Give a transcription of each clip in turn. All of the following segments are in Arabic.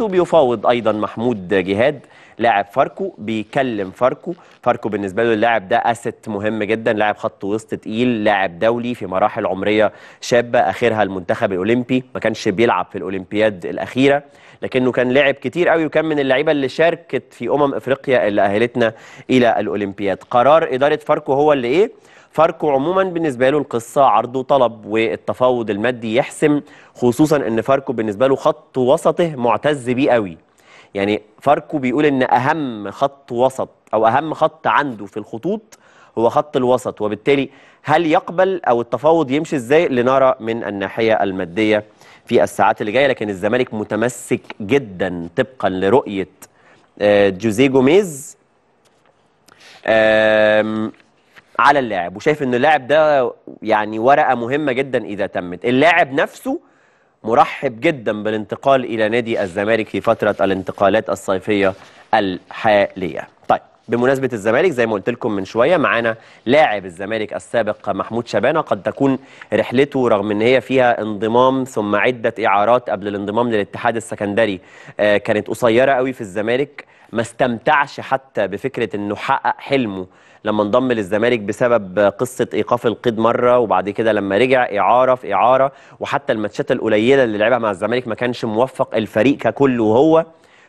بيفاوض ايضا محمود جهاد لاعب فاركو بيكلم فاركو فاركو بالنسبه له اللاعب ده اسيت مهم جدا لاعب خط وسط تقيل لاعب دولي في مراحل عمريه شابه اخرها المنتخب الاولمبي ما كانش بيلعب في الاولمبياد الاخيره لكنه كان لعب كتير قوي وكان من اللعيبه اللي شاركت في امم افريقيا اللي اهلتنا الى الاولمبياد قرار اداره فاركو هو اللي ايه فاركو عموما بالنسبه له القصه عرض وطلب والتفاوض المادي يحسم خصوصا ان فاركو بالنسبه له خط وسطه معتز بيه قوي يعني فاركو بيقول ان اهم خط وسط او اهم خط عنده في الخطوط هو خط الوسط وبالتالي هل يقبل أو التفاوض يمشي إزاي لنرى من الناحية المادية في الساعات اللي جاية لكن الزمالك متمسك جدا طبقا لرؤية آه، جوزيه جوميز على اللاعب وشايف ان اللاعب ده يعني ورقه مهمه جدا اذا تمت اللاعب نفسه مرحب جدا بالانتقال الى نادي الزمالك في فتره الانتقالات الصيفيه الحاليه طيب بمناسبه الزمالك زي ما قلت لكم من شويه معانا لاعب الزمالك السابق محمود شبانه قد تكون رحلته رغم ان هي فيها انضمام ثم عده اعارات قبل الانضمام للاتحاد السكندري آه، كانت قصيره قوي في الزمالك ما استمتعش حتى بفكره انه حقق حلمه لما انضم للزمالك بسبب قصه ايقاف القيد مره وبعد كده لما رجع اعاره في اعاره وحتى الماتشات القليله اللي لعبها مع الزمالك ما كانش موفق الفريق ككل وهو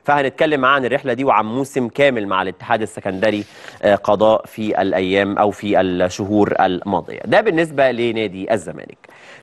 فهنتكلم عن الرحلة دي وعن موسم كامل مع الاتحاد السكندري آه، قضاء في الأيام أو في الشهور الماضية ده بالنسبة لنادي الزمالك